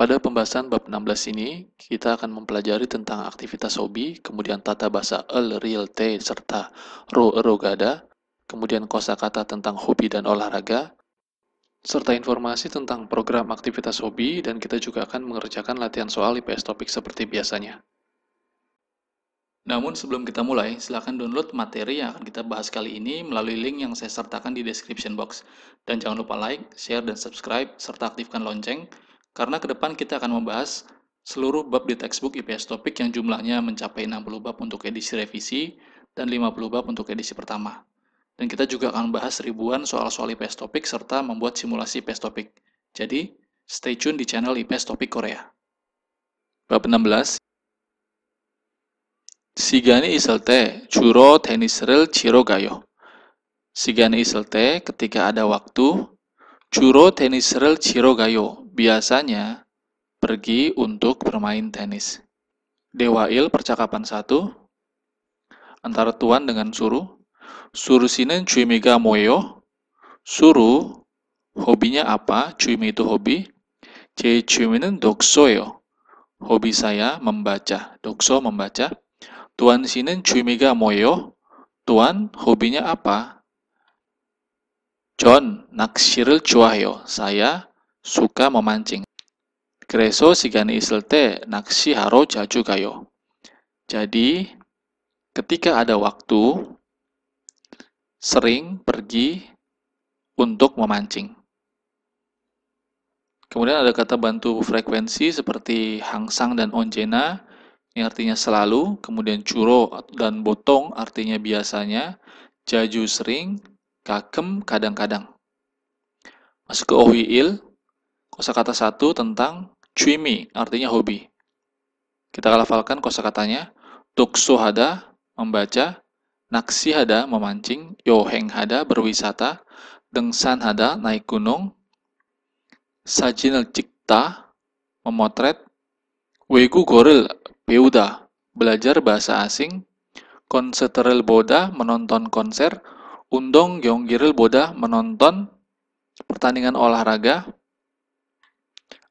Pada pembahasan bab 16 ini, kita akan mempelajari tentang aktivitas hobi, kemudian tata bahasa el, real, te, serta ro, gada, kemudian kosakata tentang hobi dan olahraga, serta informasi tentang program aktivitas hobi, dan kita juga akan mengerjakan latihan soal IPS topik seperti biasanya. Namun sebelum kita mulai, silakan download materi yang akan kita bahas kali ini melalui link yang saya sertakan di description box. Dan jangan lupa like, share, dan subscribe, serta aktifkan lonceng karena ke depan kita akan membahas seluruh bab di textbook IPS topik yang jumlahnya mencapai 60 bab untuk edisi revisi dan 50 bab untuk edisi pertama. Dan kita juga akan membahas ribuan soal-soal IPS topik serta membuat simulasi IPS topik. Jadi, stay tune di channel IPS Topik Korea. Bab 16 Sigani iselte, juro tenisrel ciro gayo. Sigani iselte, ketika ada waktu, juro tenisrel ciro gayo, biasanya pergi untuk bermain tenis. Dewail percakapan satu antara tuan dengan suru. Suru sini mega moyo. Suru hobinya apa? Cuy itu hobi. C cuy dokso yo. Hobi saya membaca. Dokso membaca. Tuan sini mega moyo. Tuan hobinya apa? John naksiril yo. Saya suka memancing. Kreso sigani iselte naksi haro jaju kayo. Jadi, ketika ada waktu, sering pergi untuk memancing. Kemudian ada kata bantu frekuensi seperti hangsang dan onjena, ini artinya selalu, kemudian curo dan botong artinya biasanya, jaju sering, kakem kadang-kadang. Masuk ke ohiil, Kosa kata satu tentang cuimi, artinya hobi. Kita lafalkan kosakatanya. hada membaca. naksi hada memancing. hada berwisata. dengsan hada naik gunung. Sajinal cikta, memotret. Wegu goril, peuda, belajar bahasa asing. Konseteril boda, menonton konser. Undong Gyeonggiril boda, menonton pertandingan olahraga.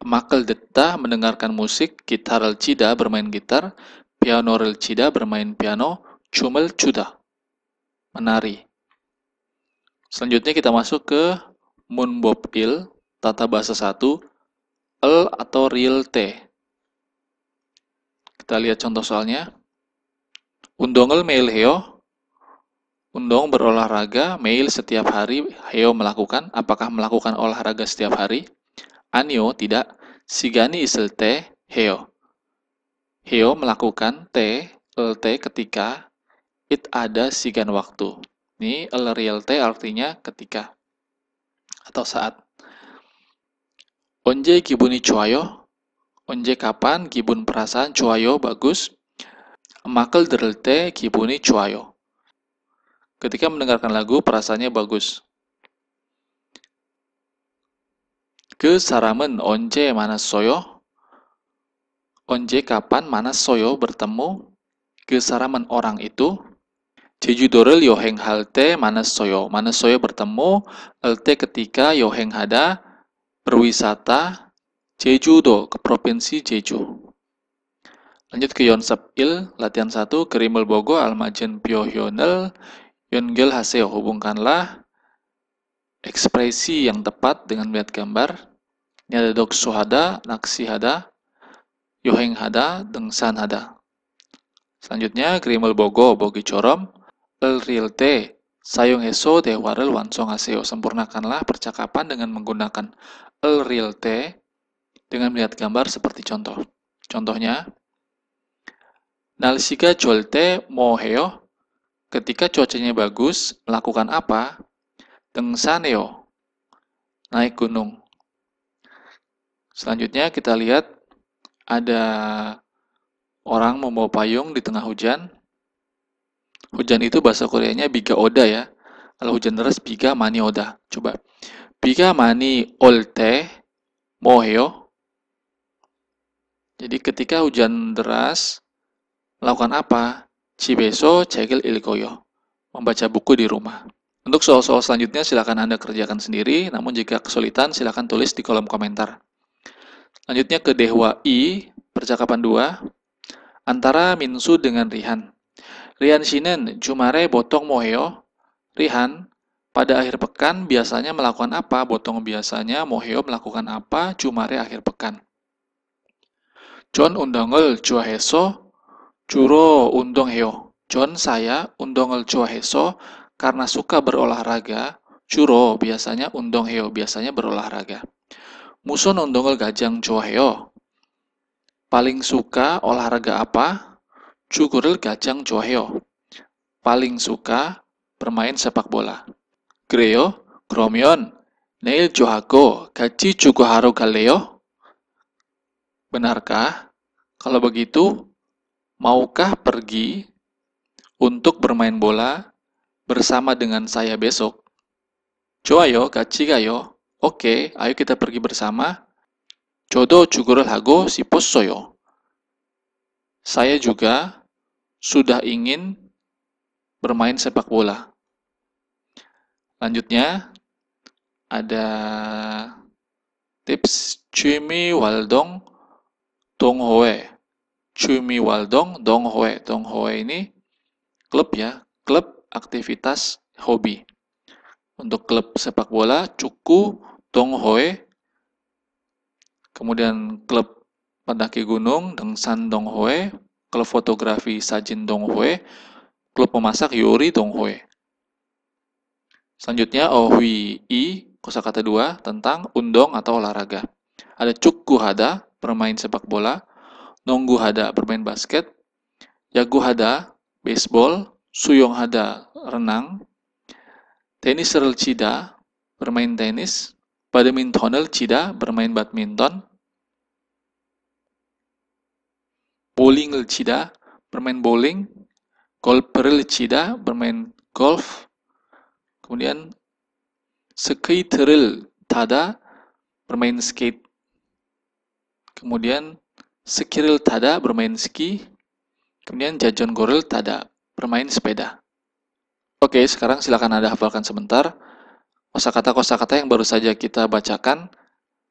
Makel Detta mendengarkan musik, gitar al Cida bermain gitar, piano al Cida bermain piano, Cumel Cuda menari. Selanjutnya kita masuk ke Munbob Il, tata bahasa satu L atau Real T. Kita lihat contoh soalnya. Undongel mail heo. Undong berolahraga, mail setiap hari, heo melakukan. Apakah melakukan olahraga setiap hari? Anio tidak. Sigani isel te heo. Heo melakukan te elte ketika it ada sigan waktu. Ini el real te artinya ketika atau saat. Onje kibuni cuayo. Onje kapan kibun perasaan cuayo bagus. Makel derelte kibuni cuayo. Ketika mendengarkan lagu, perasaannya bagus. 그 사람은 언제 만났어요? 언제 kapan manasoyo bertemu. 그 사람은 orang itu. 제주도를 여행할 때 만났어요. 만났어요 bertemu. 때 ketika 여행하다 berwisata 제주도 ke provinsi Jeju. Lanjut ke Yonsep Il, latihan 1, Kerimul Bogo, Almajen Pyohyonel, Yongel Haseo, hubungkanlah ekspresi yang tepat dengan melihat gambar ini ada dok suhada, naksi hada, yoheng hada, dengsan hada. Selanjutnya, grimel bogo, bogi corom, el rilte, sayung heso, dewarel, wansong aseo. Sempurnakanlah percakapan dengan menggunakan el rilte dengan melihat gambar seperti contoh. Contohnya, nalsika jolte moheo, ketika cuacanya bagus, melakukan apa? Dengsaneo, naik gunung. Selanjutnya kita lihat ada orang membawa payung di tengah hujan. Hujan itu bahasa Koreanya biga oda ya. Kalau hujan deras biga mani oda. Coba. Biga mani olte moheo. Jadi ketika hujan deras, lakukan apa? Cibeso cegel ilkoyo. Membaca buku di rumah. Untuk soal-soal selanjutnya silakan Anda kerjakan sendiri, namun jika kesulitan silakan tulis di kolom komentar. Selanjutnya ke Dehwa I, percakapan 2, antara Minsu dengan Rihan. Rihan Shinen, Jumare Botong Moheo, Rihan, pada akhir pekan biasanya melakukan apa? Botong biasanya, Moheo melakukan apa? Jumare akhir pekan. John undongel heso, Juro undong heo. John saya undongel heso karena suka berolahraga, Juro biasanya undong heo, biasanya berolahraga. 무슨 운동을 가장 좋아해요? paling suka olahraga apa? 축구를 가장 좋아해요. paling suka bermain sepak bola. 그래요? 그러면 내일 Kaci 같이 축구하러 갈래요? Benarkah? Kalau begitu, maukah pergi untuk bermain bola bersama dengan saya besok? 좋아요, 같이 가요. Oke, ayo kita pergi bersama. Jodo cugurul hago si possoyo. Saya juga sudah ingin bermain sepak bola. Lanjutnya, ada tips cumi waldong hoe. Cumi waldong hoe. donghoe. hoe ini klub ya, klub aktivitas hobi. Untuk klub sepak bola, cukup Hoe, kemudian klub pendaki gunung Dengsan Hoe, klub fotografi Sajin Hoe, klub memasak Yuri Hoe. Selanjutnya Ohui oh I, kata dua tentang undong atau olahraga. Ada Cukuhada, bermain sepak bola, Hada, bermain basket, Yaguhada, baseball, Suyonghada, renang, tenis relcida, bermain tenis, badmintonel cida bermain badminton bowling cida bermain bowling golferel cida bermain golf kemudian skaterel tada bermain skate kemudian skiril tada bermain ski kemudian jajon goril tada bermain sepeda oke sekarang silakan anda hafalkan sebentar kosakata-kosakata yang baru saja kita bacakan.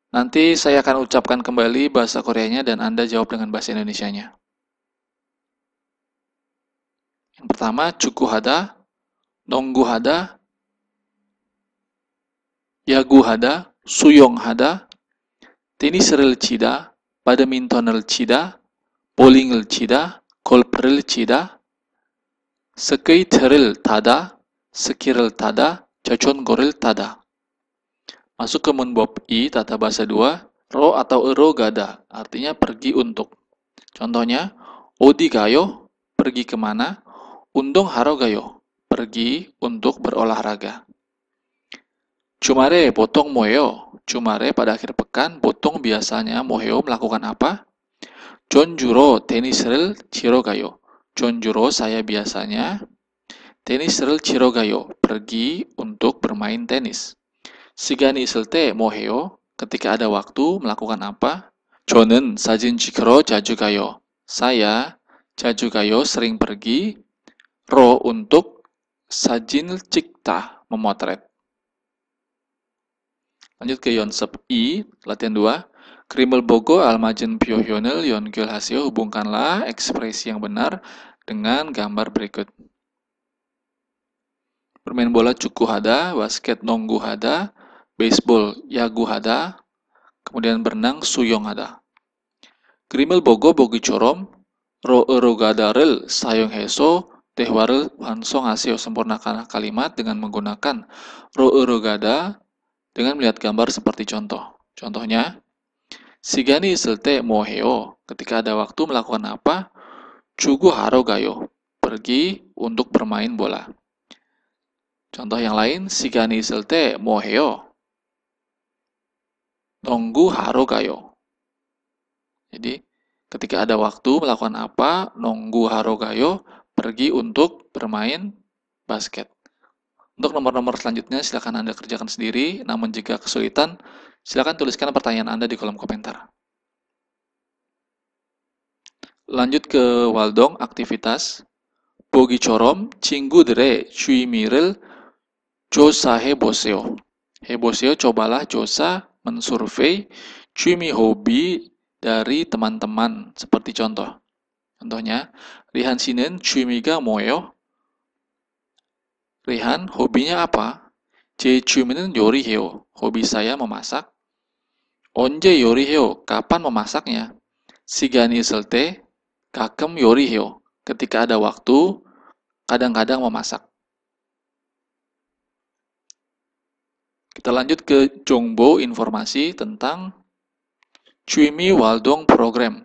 Nanti saya akan ucapkan kembali bahasa Koreanya dan Anda jawab dengan bahasa Indonesianya. Yang pertama, cukuhada, nongguhada, yaguhada, suyonghada, tenisrelcida, chida, badmintonel golfrelcida, bowlingel skaterel tada, skirel tada, Cacon goril tada. Masuk ke munbob i tata bahasa 2, ro atau ero gada, artinya pergi untuk. Contohnya, odi gayo, pergi kemana, undong haro gayo, pergi untuk berolahraga. Cumare potong moyo, cumare pada akhir pekan potong biasanya moyo melakukan apa? John Juro tenis rel ciro gayo. John Juro saya biasanya Tenis rel cirogayo pergi untuk bermain tenis. Sigani selte moheo, ketika ada waktu melakukan apa? Jonen sajin chikro jajugayo. Saya, jajugayo sering pergi, ro untuk sajin cikta, memotret. Lanjut ke yonsep I, latihan 2. Krimel bogo almajen pyohyonel yon hasio, hubungkanlah ekspresi yang benar dengan gambar berikut. Bermain bola hada, basket nonggu hada, baseball hada, kemudian berenang suyong hada. Krimel bogo bogi corom, ro gadarel sayong heso, tehwarel hansong asio sempurnakan kalimat dengan menggunakan ro gada dengan melihat gambar seperti contoh. Contohnya, Sigani selte moheo, ketika ada waktu melakukan apa? Cugu haro gayo, pergi untuk bermain bola. Contoh yang lain, sigani selte moheo. Nonggu haru kayo. Jadi, ketika ada waktu melakukan apa, nonggu haru kayo, pergi untuk bermain basket. Untuk nomor-nomor selanjutnya, silakan Anda kerjakan sendiri, namun jika kesulitan, silakan tuliskan pertanyaan Anda di kolom komentar. Lanjut ke Waldong, aktivitas. Bogi corom, cinggu dere, cuy miril, Josa Heboseo. Heboseo cobalah Josa mensurvei cumi hobi dari teman-teman. Seperti contoh. Contohnya, Rihan Sinen ga moyo. Rihan, hobinya apa? Je yori heo. Hobi saya memasak. Onje yori heo. Kapan memasaknya? Sigani selte kakem yori heo. Ketika ada waktu, kadang-kadang memasak. Kita lanjut ke Jongbo informasi tentang Cuimi Waldong Program,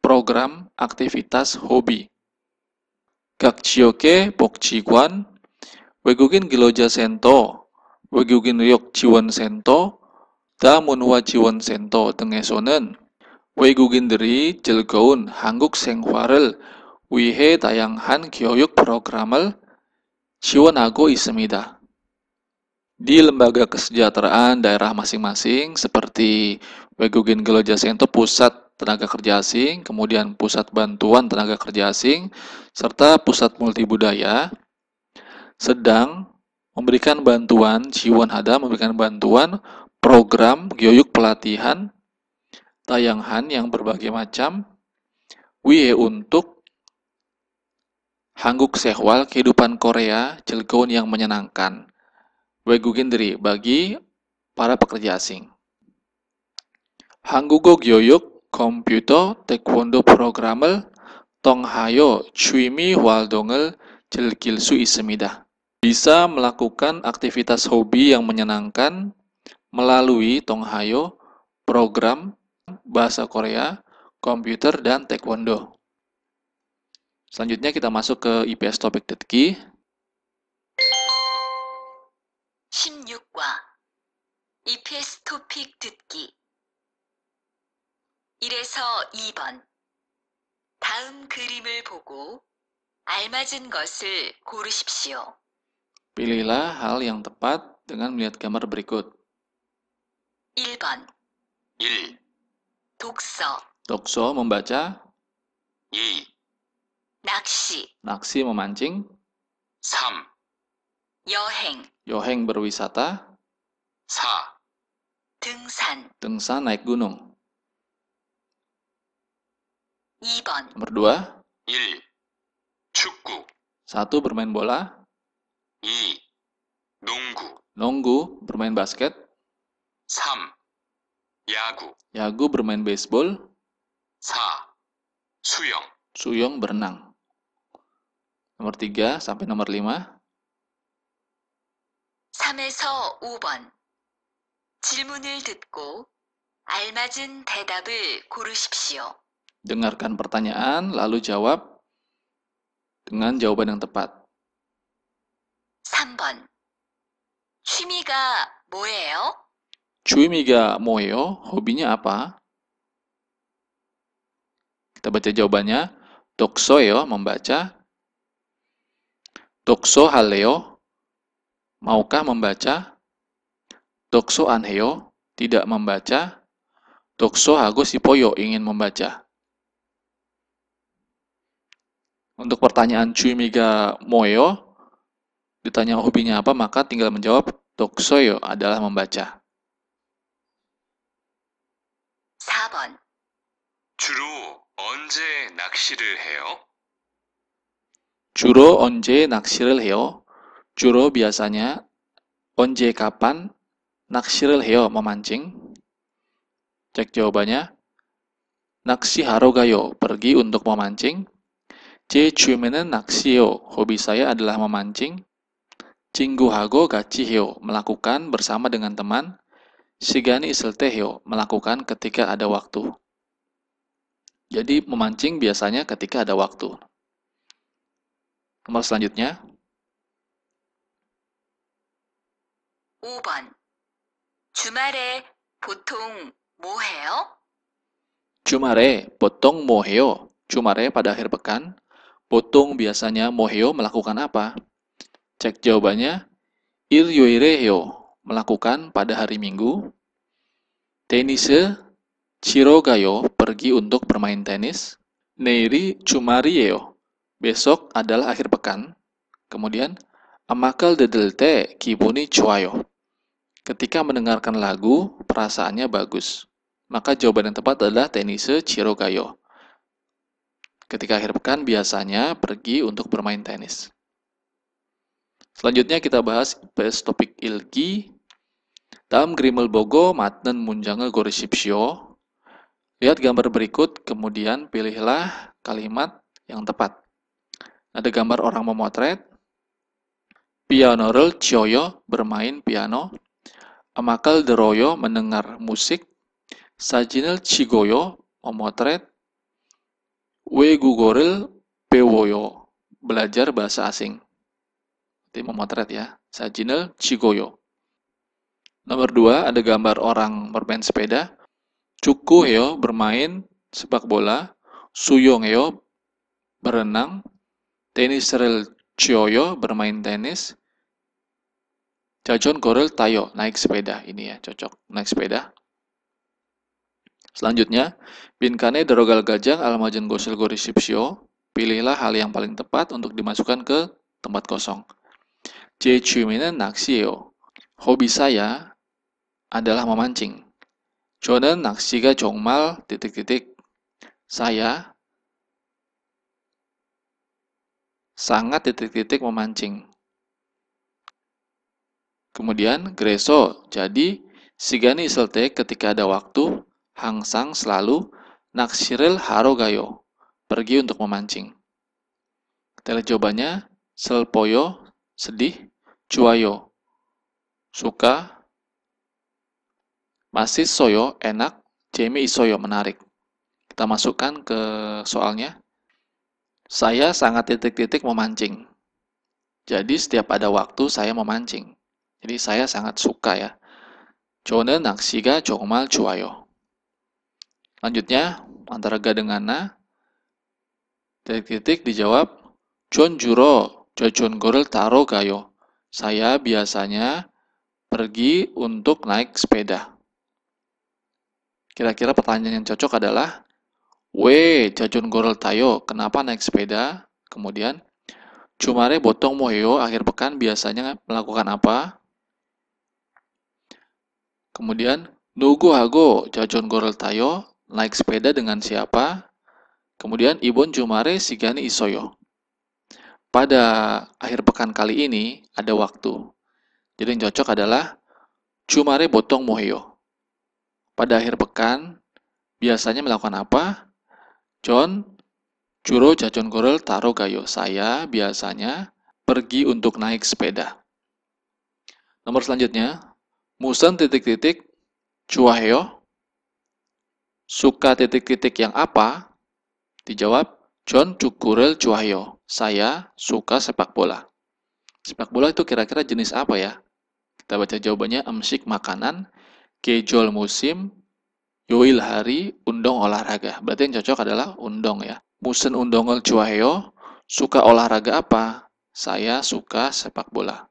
program aktivitas hobi. Gakchioke Bokchiguan, Wegugin Giloja Sento, Wegugin Ryok Jiwon Sento, Da Munhwa Jiwon Sento Tengesonen, Wegugin Deri Jelgoun hanguk Senghuarel, Wihe Tayang Han Kyoyuk Programel, Jiwon Ago Isemida di lembaga kesejahteraan daerah masing-masing seperti Wegugin Geloja Sento Pusat Tenaga Kerja Asing, kemudian Pusat Bantuan Tenaga Kerja Asing, serta Pusat Multibudaya sedang memberikan bantuan, Ciwan Hada memberikan bantuan program Gyoyuk Pelatihan Tayanghan yang berbagai macam Wie untuk Hangguk Sehwal Kehidupan Korea Cilgon yang menyenangkan. Wegukindri bagi para pekerja asing. Hangugo Gyoyuk Komputer Taekwondo Programmer Tonghayo Chuimi Waldongel Jelgilsu Isemida. Bisa melakukan aktivitas hobi yang menyenangkan melalui Tonghayo, program, bahasa Korea, komputer, dan taekwondo. Selanjutnya kita masuk ke IPS Topik Detki. EPS 토픽 듣기 1에서 2번 다음 그림을 보고 알맞은 것을 고르십시오. Pilihlah hal yang tepat dengan melihat gambar berikut. 1번 1, 독서 Dokso membaca, 2, 낚시 Naksi memancing, 3, 여행 여행 berwisata, 4. 등산. 등산 naik gunung. 2번. Nomor 2. 1. 축구. 1 bermain bola. 2. 농구. 농구 bermain basket. 3. 야구. 야구 bermain baseball. 4. 수영. Suyong berenang. Nomor 3 sampai nomor 5. 3에서 5번. 질문을 듣고 알맞은 대답을 고르십시오. Dengarkan pertanyaan, lalu jawab dengan jawaban yang tepat. 3번. 취미가 뭐예요? 취미가 뭐예요? Hobinya apa? Kita baca jawabannya. 독서요, ya, membaca. 독서할래요? Ya? Maukah membaca? Dokso anheo, tidak membaca. Dokso hago sipoyo, ingin membaca. Untuk pertanyaan Mega Moyo, ditanya hobinya apa, maka tinggal menjawab doksoyo adalah membaca. 4번. 주로 언제 낚시를 해요? 주로 언제 낚시를 해요? 주로 biasanya, 언제 kapan, Naksiril heo memancing. Cek jawabannya. Naksi harogayo, pergi untuk memancing. C. Naksi naksio, hobi saya adalah memancing. Cinggu hago Heo melakukan bersama dengan teman. iselte Heo melakukan ketika ada waktu. Jadi memancing biasanya ketika ada waktu. Nomor selanjutnya. Uban. 주말에 보통 뭐 해요? 주말에 보통 뭐 해요? Jumaré pada akhir pekan, potong biasanya Moheo melakukan apa? Cek jawabannya, Il heo melakukan pada hari Minggu. Tenise, Chirogayo, pergi untuk bermain tenis. Neiri heo. besok adalah akhir pekan. Kemudian, Amakal dedelte kibuni chuayo, Ketika mendengarkan lagu, perasaannya bagus. Maka jawaban yang tepat adalah tenise chirogayo. Ketika akhir pekan biasanya pergi untuk bermain tenis. Selanjutnya kita bahas best topik ilgi. Dalam Grimmel Bogo, Matnen Munjange Gorishipsyo. Lihat gambar berikut, kemudian pilihlah kalimat yang tepat. Ada gambar orang memotret, Pianorel Choyo bermain piano, Amakal Deroyo mendengar musik, Sajinel Chigoyo memotret, wegugoril Gugoril Pewoyo belajar bahasa asing. Jadi memotret ya, Sajinel Chigoyo. Nomor dua ada gambar orang bermain sepeda, Cuku Heo bermain sepak bola, Suyong Heo berenang, Tenis Rel Chioyo bermain tenis, Jajon Gorel Tayo, naik sepeda. Ini ya, cocok. Naik sepeda. Selanjutnya, Binkane derogal Gajang Almajen Gosel Gorisipsio, pilihlah hal yang paling tepat untuk dimasukkan ke tempat kosong. J. Chumine Naksio, hobi saya adalah memancing. Jonen Naksiga Jongmal, titik-titik. Saya sangat titik-titik memancing. Kemudian Greso, jadi Sigani Selte ketika ada waktu, Hangsang selalu naksiril harogayo, pergi untuk memancing. Kita lihat jawabannya, selpoyo, sedih, cuayo, suka, masih soyo, enak, jemi isoyo, menarik. Kita masukkan ke soalnya. Saya sangat titik-titik memancing. Jadi setiap ada waktu saya memancing. Jadi saya sangat suka ya. 저는 낚시가 정말 좋아요. Lanjutnya, antara ga dengan na, titik-titik dijawab, 전 Juro, John Gorel Taro Gayo. Saya biasanya pergi untuk naik sepeda. Kira-kira pertanyaan yang cocok adalah, We, jajun Gorel Tayo, kenapa naik sepeda? Kemudian, cumare botong moheyo, akhir pekan biasanya melakukan apa? Kemudian, Nugu hago jajon gorel tayo, naik sepeda dengan siapa? Kemudian, Ibon jumare sigani isoyo. Pada akhir pekan kali ini, ada waktu. Jadi yang cocok adalah jumare botong moheyo. Pada akhir pekan, biasanya melakukan apa? John, juro jajon gorel taro gayo. Saya biasanya pergi untuk naik sepeda. Nomor selanjutnya, Musan titik-titik cuahyo suka titik-titik yang apa? Dijawab, John Cukurel cuahyo Saya suka sepak bola. Sepak bola itu kira-kira jenis apa ya? Kita baca jawabannya, emsik makanan, kejol musim, yoil hari, undong olahraga. Berarti yang cocok adalah undong ya. Musen undongel cuaheo, suka olahraga apa? Saya suka sepak bola.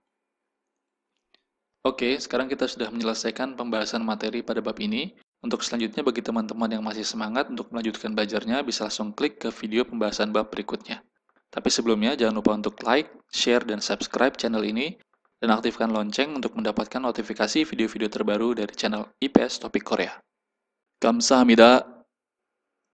Oke, sekarang kita sudah menyelesaikan pembahasan materi pada bab ini. Untuk selanjutnya, bagi teman-teman yang masih semangat untuk melanjutkan belajarnya, bisa langsung klik ke video pembahasan bab berikutnya. Tapi sebelumnya, jangan lupa untuk like, share, dan subscribe channel ini, dan aktifkan lonceng untuk mendapatkan notifikasi video-video terbaru dari channel IPS Topik Korea. Kamsahamnida.